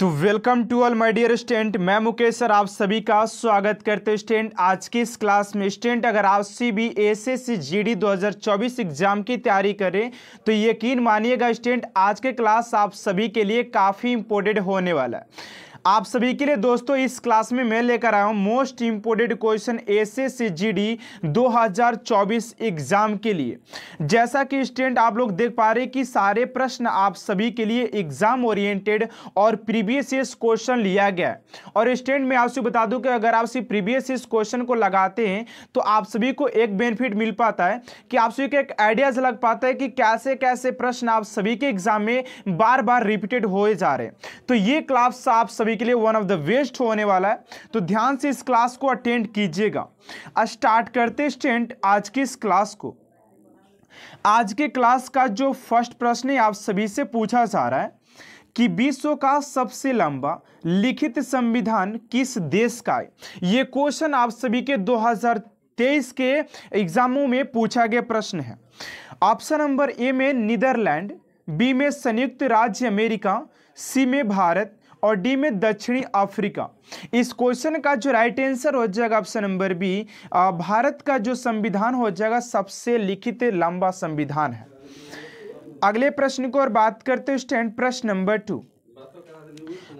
तो welcome to all my dear students मैं Mukesh sir आप सभी का स्वागत करते स्टेंट आज की इस क्लास में स्टेंट अगर आप C B S S C G D दो एग्जाम की तैयारी करें तो यकीन मानिएगा स्टेंट आज के क्लास आप सभी के लिए काफ़ी इम्पोर्टेंट होने वाला है आप सभी के लिए दोस्तों इस क्लास में मैं लेकर आया हूँ most important question S S C G D दो एग्जाम के लिए जैसा कि स्टूडेंट आप लोग देख पा रहे कि सारे प्रश्न आप सभी के लिए एग्जाम ओरिएंटेड और प्रीवियस क्वेश्चन लिया गया है और स्टूडेंट मैं आपसे बता दूं कि अगर आप सिर्फ प्रीवियस क्वेश्चन को लगाते हैं तो आप सभी को एक बेनिफिट मिल पाता है कि आप सभी को एक आइडियाज लग पाता है कि कैसे कैसे प्रश्न आप सभी के एग्जाम में बार बार रिपीटेड हो जा रहे हैं तो ये क्लास आप सभी सभी के लिए वन ऑफ द बेस्ट होने वाला है तो ध्यान से इस क्लास को अटेंड कीजिएगा स्टार्ट करते स्टेंट आज की इस क्लास को आज के क्लास का जो फर्स्ट प्रश्न आप सभी से पूछा जा रहा है कि विश्व का सबसे लंबा लिखित संविधान किस देश का है यह क्वेश्चन आप सभी के 2023 के एग्जामों में पूछा गया प्रश्न है ऑप्शन नंबर ए में नीदरलैंड बी में संयुक्त राज्य अमेरिका सी में भारत और डी में दक्षिणी अफ्रीका इस क्वेश्चन का जो राइट आंसर हो जाएगा ऑप्शन नंबर बी भारत का जो संविधान हो जाएगा सबसे लिखित लंबा संविधान है अगले प्रश्न को और बात करते स्टैंड प्रश्न नंबर टू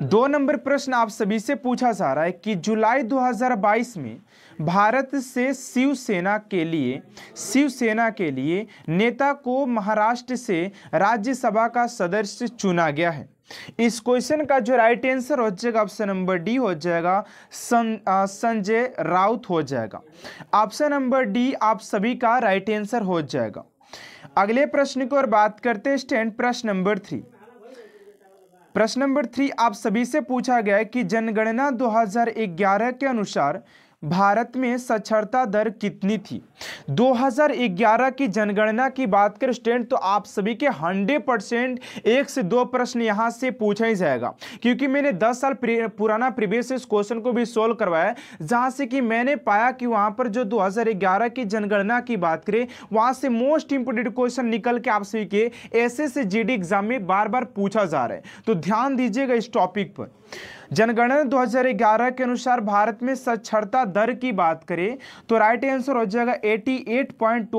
दो नंबर प्रश्न आप सभी से पूछा जा रहा है कि जुलाई 2022 में भारत से शिवसेना के लिए शिवसेना के लिए नेता को महाराष्ट्र से राज्यसभा का सदस्य चुना गया है इस क्वेश्चन का जो राइट आंसर हो जाएगा ऑप्शन नंबर डी हो जाएगा सं संजय राउत हो जाएगा ऑप्शन नंबर डी आप सभी का राइट आंसर हो जाएगा अगले प्रश्न की ओर बात करते हैं स्टैंड प्रश्न नंबर थ्री प्रश्न नंबर थ्री आप सभी से पूछा गया है कि जनगणना 2011 के अनुसार भारत में साक्षरता दर कितनी थी 2011 की जनगणना की बात करें स्टेंट तो आप सभी के 100 परसेंट एक से दो प्रश्न यहाँ से पूछा ही जाएगा क्योंकि मैंने 10 साल पुराना प्रीवियस इस क्वेश्चन को भी सोल्व करवाया जहां से कि मैंने पाया कि वहाँ पर जो 2011 की जनगणना की बात करें वहां से मोस्ट इंपोर्टेंट क्वेश्चन निकल के आप सभी के एस एस एग्जाम में बार बार पूछा जा रहा है तो ध्यान दीजिएगा इस टॉपिक पर जनगणना 2011 के अनुसार भारत में साक्षरता दर की बात करें तो राइट आंसर हो जाएगा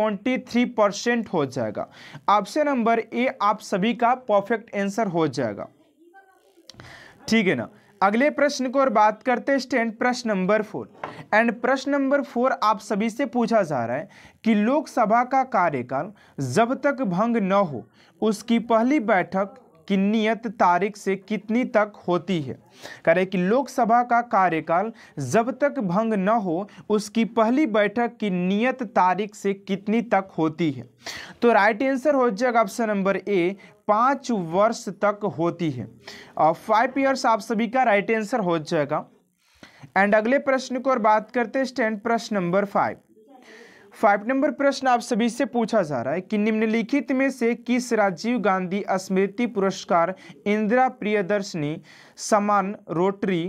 88.23 परसेंट हो जाएगा ऑप्शन नंबर ए आप सभी का परफेक्ट आंसर हो जाएगा ठीक है ना अगले प्रश्न को और बात करते हैं स्टैंड प्रश्न नंबर फोर एंड प्रश्न नंबर फोर आप सभी से पूछा जा रहा है कि लोकसभा का कार्यकाल जब तक भंग न हो उसकी पहली बैठक की नियत तारीख से कितनी तक होती है कह रहे कि लोकसभा का कार्यकाल जब तक भंग न हो उसकी पहली बैठक की नियत तारीख से कितनी तक होती है तो राइट आंसर हो जाएगा ऑप्शन नंबर ए पाँच वर्ष तक होती है और फाइव ईयर्स आप सभी का राइट आंसर हो जाएगा एंड अगले प्रश्न को और बात करते हैं स्टैंड प्रश्न नंबर फाइव फाइव नंबर प्रश्न आप सभी से पूछा जा रहा है कि निम्नलिखित में से किस राजीव गांधी स्मृति पुरस्कार इंदिरा प्रियदर्शनी समान रोटरी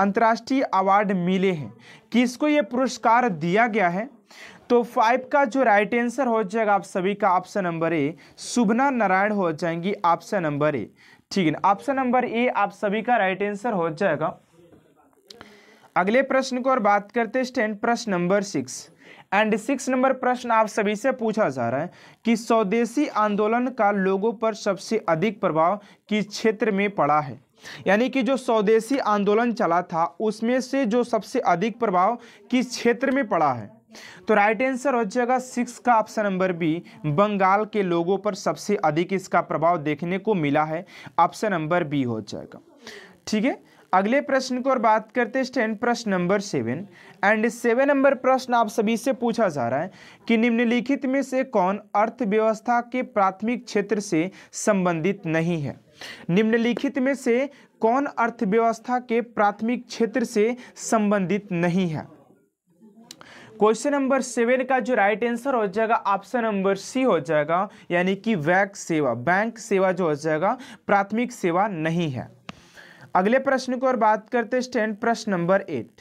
अंतर्राष्ट्रीय अवार्ड मिले हैं किसको ये पुरस्कार दिया गया है तो फाइव का जो राइट आंसर हो जाएगा आप सभी का option number A Shubhna Narayan हो जाएंगी ऑप्शन नंबर ए ठीक है ऑप्शन नंबर ए आप सभी का राइट आंसर हो जाएगा अगले प्रश्न को और बात करते स्टैंड प्रश्न number six and six number प्रश्न आप सभी से पूछा जा रहा है कि स्वदेशी आंदोलन का लोगों पर सबसे अधिक प्रभाव किस क्षेत्र में पड़ा है यानी कि जो स्वदेशी आंदोलन चला था उसमें से जो सबसे अधिक प्रभाव किस क्षेत्र में पड़ा है तो राइट आंसर हो जाएगा सिक्स का ऑप्शन नंबर बी बंगाल के लोगों पर सबसे अधिक इसका प्रभाव देखने को मिला है ऑप्शन नंबर बी हो जाएगा ठीक है अगले प्रश्न को और बात करते हैं प्रश्न number seven and seven number प्रश्न आप सभी से पूछा जा रहा है कि निम्नलिखित में से कौन अर्थव्यवस्था के प्राथमिक क्षेत्र से संबंधित नहीं है निम्नलिखित में से कौन अर्थव्यवस्था के प्राथमिक क्षेत्र से संबंधित नहीं है क्वेश्चन नंबर सेवन का जो राइट आंसर हो जाएगा ऑप्शन नंबर सी हो जाएगा यानी कि वैक सेवा बैंक सेवा जो हो जाएगा प्राथमिक सेवा नहीं है अगले प्रश्न को और बात करते स्टैंड प्रश्न number eight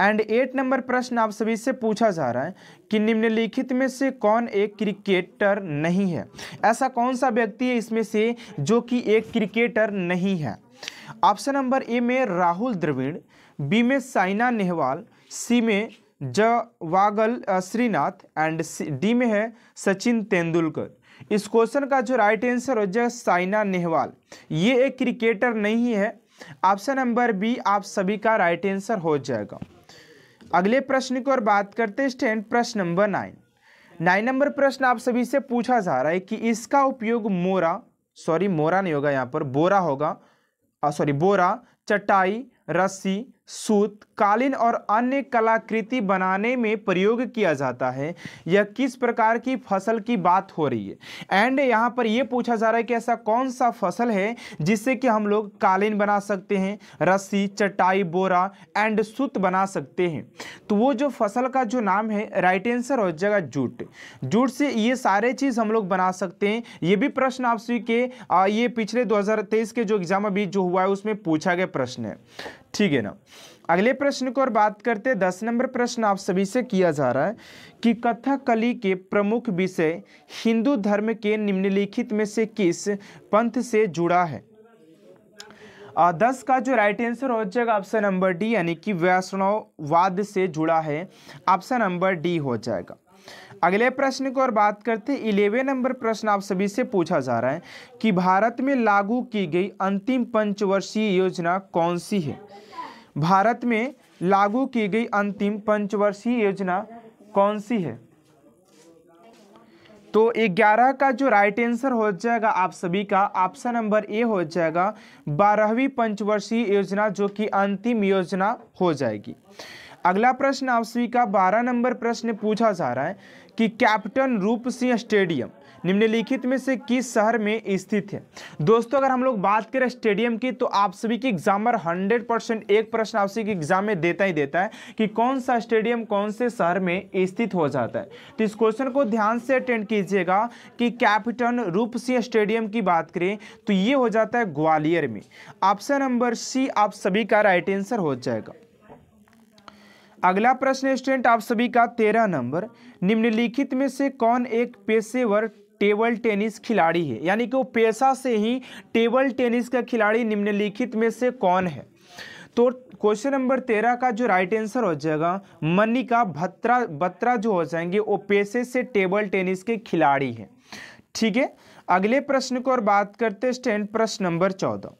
and eight number प्रश्न आप सभी से पूछा जा रहा है कि निम्नलिखित में से कौन एक क्रिकेटर नहीं है ऐसा कौन सा व्यक्ति है इसमें से जो कि एक क्रिकेटर नहीं है ऑप्शन नंबर ए में राहुल द्रविड़ बी में साइना नेहवाल सी में जवागल श्रीनाथ एंड डी में है सचिन तेंदुलकर इस क्वेश्चन का जो राइट आंसर हो जाए साइना नेहवाल ये एक क्रिकेटर नहीं है ऑप्शन नंबर बी आप सभी का राइट आंसर हो जाएगा अगले प्रश्न की ओर बात करते स्टैंड प्रश्न नंबर नाइन नाइन नंबर प्रश्न आप सभी से पूछा जा रहा है कि इसका उपयोग मोरा सॉरी मोरा नहीं होगा यहाँ पर बोरा होगा सॉरी बोरा चटाई रस्सी सूत कालीन और अन्य कलाकृति बनाने में प्रयोग किया जाता है यह किस प्रकार की फसल की बात हो रही है एंड यहाँ पर यह पूछा जा रहा है कि ऐसा कौन सा फसल है जिससे कि हम लोग कालीन बना सकते हैं रस्सी चटाई बोरा एंड सूत बना सकते हैं तो वो जो फसल का जो नाम है राइट आंसर हो जाएगा जूट जूट से ये सारे चीज़ हम लोग बना सकते हैं ये भी प्रश्न आपसी के ये पिछले दो के जो एग्ज़ाम अभी जो हुआ है उसमें पूछा गया प्रश्न है ठीक है ना अगले प्रश्न को और बात करते हैं दस नंबर प्रश्न आप सभी से किया जा रहा है कि कथकली के प्रमुख विषय हिंदू धर्म के निम्नलिखित में से किस पंथ से जुड़ा है आ, दस का जो राइट आंसर हो जाएगा ऑप्शन नंबर डी यानी कि वैष्णववाद से जुड़ा है ऑप्शन नंबर डी हो जाएगा अगले प्रश्न की ओर बात करते हैं इलेवन नंबर प्रश्न आप सभी से पूछा जा रहा है कि भारत में लागू की गई अंतिम पंचवर्षीय योजना कौन सी है भारत में लागू की गई अंतिम पंचवर्षीय योजना कौन सी है तो ग्यारह का जो राइट आंसर हो जाएगा आप सभी का ऑप्शन नंबर ए हो जाएगा बारहवीं पंचवर्षीय योजना जो कि अंतिम योजना हो जाएगी अगला प्रश्न आप सभी का बारह नंबर प्रश्न पूछा जा रहा है कि कैप्टन रूप सिंह स्टेडियम निम्नलिखित में से किस शहर में स्थित है दोस्तों अगर हम लोग बात करें स्टेडियम की तो आप सभी की एग्जामर 100 परसेंट एक प्रश्न सभी की एग्जाम में देता ही देता है कि कौन सा स्टेडियम कौन से शहर में स्थित हो जाता है तो इस क्वेश्चन को ध्यान से अटेंड कीजिएगा कि कैप्टन रूप सिंह स्टेडियम की बात करें तो ये हो जाता है ग्वालियर में ऑप्शन नंबर सी आप सभी का राइट आंसर हो जाएगा अगला प्रश्न स्टूडेंट आप सभी का तेरह नंबर निम्नलिखित में से कौन एक पेशेवर टेबल टेनिस खिलाड़ी है यानी कि वो पेशा से ही टेबल टेनिस का खिलाड़ी निम्नलिखित में से कौन है तो क्वेश्चन नंबर तेरह का जो राइट आंसर हो जाएगा मनी का भत्रा बत्रा जो हो जाएंगे वो पेशे से टेबल टेनिस के खिलाड़ी हैं ठीक है अगले प्रश्न को और बात करते स्टैंड प्रश्न नंबर चौदह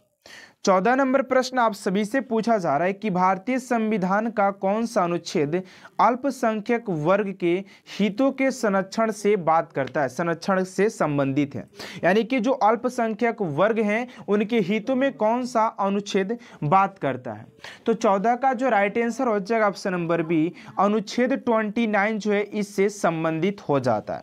चौदह नंबर प्रश्न आप सभी से पूछा जा रहा है कि भारतीय संविधान का कौन सा अनुच्छेद अल्पसंख्यक वर्ग के हितों के संरक्षण से बात करता है संरक्षण से संबंधित है यानी कि जो अल्पसंख्यक वर्ग हैं उनके हितों में कौन सा अनुच्छेद बात करता है तो चौदह का जो राइट आंसर हो जाएगा ऑप्शन नंबर बी अनुच्छेद ट्वेंटी नाइन जो है इससे संबंधित हो जाता है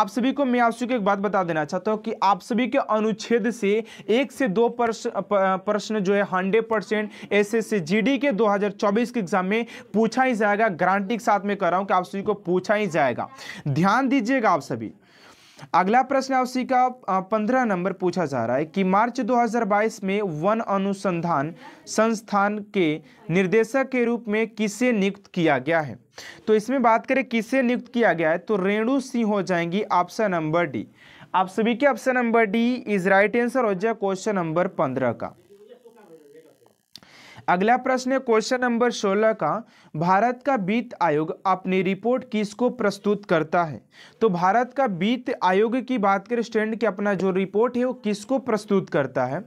आप सभी को मैं आप सभी को एक बात बता देना चाहता हूँ कि आप सभी के अनुच्छेद से एक से दो प्रश्न प्रश्न जो है hundred percent S S C G D के दो हजार चौबीस के एग्जाम में पूछा ही जाएगा गारंटी के साथ में कर रहा हूं कि आप सभी को पूछा ही जाएगा ध्यान दीजिएगा आप सभी अगला प्रश्न आप सभी का पंद्रह नंबर पूछा जा रहा है कि मार्च 2022 में वन अनुसंधान संस्थान के निर्देशक के रूप में किसे नियुक्त किया गया है तो इसमें बात करें किसे नियुक्त किया गया है तो रेणु सिंह हो जाएंगी ऑप्शन नंबर डी आप सभी के option number D is right answer हो जाए क्वेश्चन नंबर पंद्रह का अगला प्रश्न है क्वेश्चन नंबर 16 का भारत का वित्त आयोग अपनी रिपोर्ट किसको प्रस्तुत करता है तो भारत का वित्त आयोग की बात करें स्टैंड की अपना जो रिपोर्ट है वो किसको प्रस्तुत करता है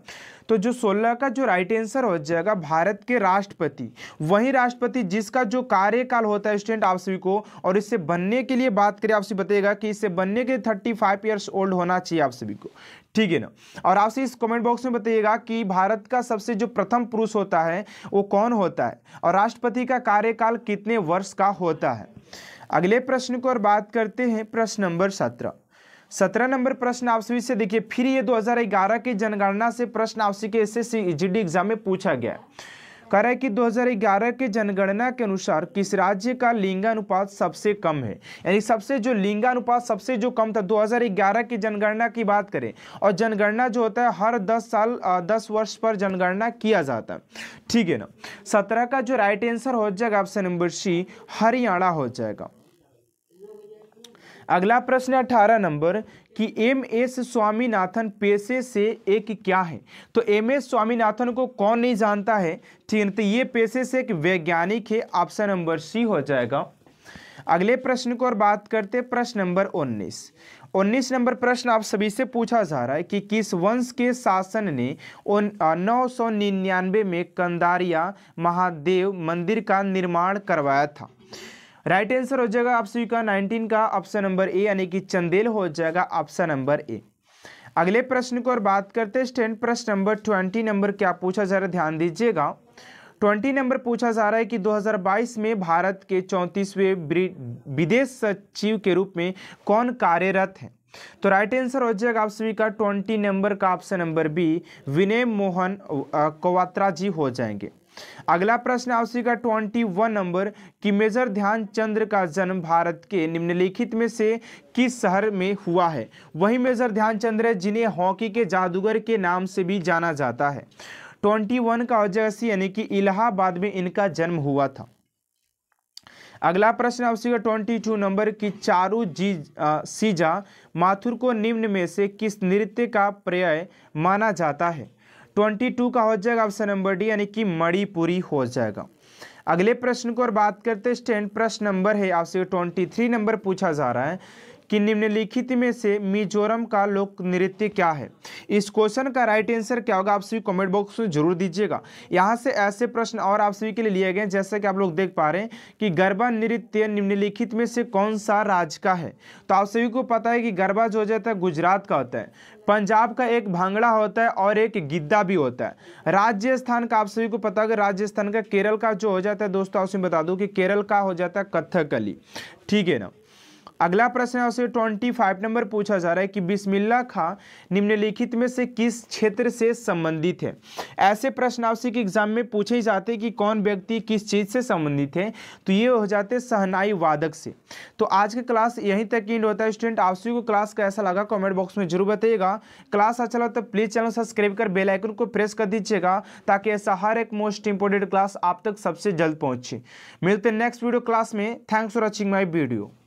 तो जो 16 का जो राइट आंसर हो जाएगा भारत के राष्ट्रपति वही राष्ट्रपति जिसका जो कार्यकाल होता है स्टैंड आप सभी को और इससे बनने के लिए बात करें आपसे बताएगा कि इससे बनने के 35 फाइव ओल्ड होना चाहिए आप सभी को ठीक है ना और आपसे इस कमेंट बॉक्स में बताइएगा कि भारत का सबसे जो प्रथम पुरुष होता है वो कौन होता है और राष्ट्रपति का कार्यकाल कितने वर्ष का होता है अगले प्रश्न को और बात करते हैं प्रश्न नंबर सत्रह सत्रह नंबर प्रश्न आप सभी से देखिए फिर ये 2011 की जनगणना से प्रश्न आपसी के एस एस एग्जाम में पूछा गया है कह है कि 2011 के जनगणना के अनुसार किस राज्य का लिंगानुपात सबसे कम है यानी सबसे जो लिंगानुपात सबसे जो कम था 2011 की जनगणना की बात करें और जनगणना जो होता है हर 10 साल 10 वर्ष पर जनगणना किया जाता है ठीक है ना 17 का जो राइट आंसर हो जाएगा ऑप्शन नंबर सी हरियाणा हो जाएगा अगला प्रश्न अठारह नंबर कि एम एस स्वामीनाथन पेशे से एक क्या है तो एम एस स्वामीनाथन को कौन नहीं जानता है ठीक है तो ये पेशे से एक वैज्ञानिक है ऑप्शन नंबर सी हो जाएगा अगले प्रश्न को और बात करते हैं प्रश्न नंबर उन्नीस उन्नीस नंबर प्रश्न आप सभी से पूछा जा रहा है कि किस वंश के शासन ने नौ सौ निन्यानवे में कंदारिया महादेव मंदिर का निर्माण करवाया था राइट आंसर हो जाएगा आप सभी का नाइनटीन का ऑप्शन नंबर ए यानी कि चंदेल हो जाएगा ऑप्शन नंबर ए अगले प्रश्न को और बात करते हैं स्टैंड प्रश्न नंबर ट्वेंटी नंबर क्या पूछा जा रहा है ध्यान दीजिएगा ट्वेंटी नंबर पूछा जा रहा है कि 2022 में भारत के चौंतीसवें विदेश सचिव के रूप में कौन कार्यरत हैं तो राइट आंसर हो जाएगा आप सभी का ट्वेंटी नंबर का option number B Vinay Mohan Kwatra ji हो जाएंगे अगला प्रश्न आपसी का ट्वेंटी वन नंबर कि मेजर ध्यानचंद्र का जन्म भारत के निम्नलिखित में से किस शहर में हुआ है वही मेजर ध्यानचंद्र है जिन्हें हॉकी के जादूगर के नाम से भी जाना जाता है ट्वेंटी वन का औजगसी यानी कि इलाहाबाद में इनका जन्म हुआ था अगला प्रश्न आपसे ट्वेंटी टू नंबर की चारू जी आ, सीजा माथुर को निम्न में से किस नृत्य का पर्याय माना जाता है ट्वेंटी टू का हो जाएगा ऑप्शन नंबर डी यानी कि मणिपुरी हो जाएगा अगले प्रश्न को और बात करते स्टैंड प्रश्न नंबर है आपसे ट्वेंटी थ्री नंबर पूछा जा रहा है कि निम्नलिखित में से मिजोरम का लोक नृत्य क्या है इस क्वेश्चन का राइट आंसर क्या होगा आप सभी कमेंट बॉक्स में जरूर दीजिएगा यहाँ से ऐसे प्रश्न और आप सभी के लिए लिए गए जैसे कि आप लोग देख पा रहे हैं कि गरबा नृत्य निम्नलिखित में से कौन सा राज्य का है तो आप सभी को पता है कि गरबा जो जाता है गुजरात का होता है पंजाब का एक भांगड़ा होता है और एक गिद्दा भी होता है राजस्थान का आप सभी को पता होगा राजस्थान का केरल का जो हो जाता है दोस्तों आपसे बता दूं कि केरल का हो जाता है कथकली ठीक है ना अगला प्रश्न है उसे 25 नंबर पूछा जा रहा है कि बिस्मिल्ला खां निम्नलिखित में से किस क्षेत्र से संबंधित है ऐसे प्रश्न आपसे के एग्जाम में पूछे ही जाते हैं कि कौन व्यक्ति किस चीज़ से संबंधित है तो ये हो जाते सहनाई वादक से तो आज का क्लास यहीं तक इंड होता है स्टूडेंट आपसे को क्लास कैसा लगा कॉमेंट बॉक्स में जरूर बताइएगा क्लास अच्छा लगा तो प्लीज़ चैनल सब्सक्राइब कर बेलाइकन को प्रेस कर दीजिएगा ताकि ऐसा हर एक मोस्ट इंपॉर्टेंट क्लास आप तक सबसे जल्द पहुँचे मिलते हैं नेक्स्ट वीडियो क्लास में thanks for watching my video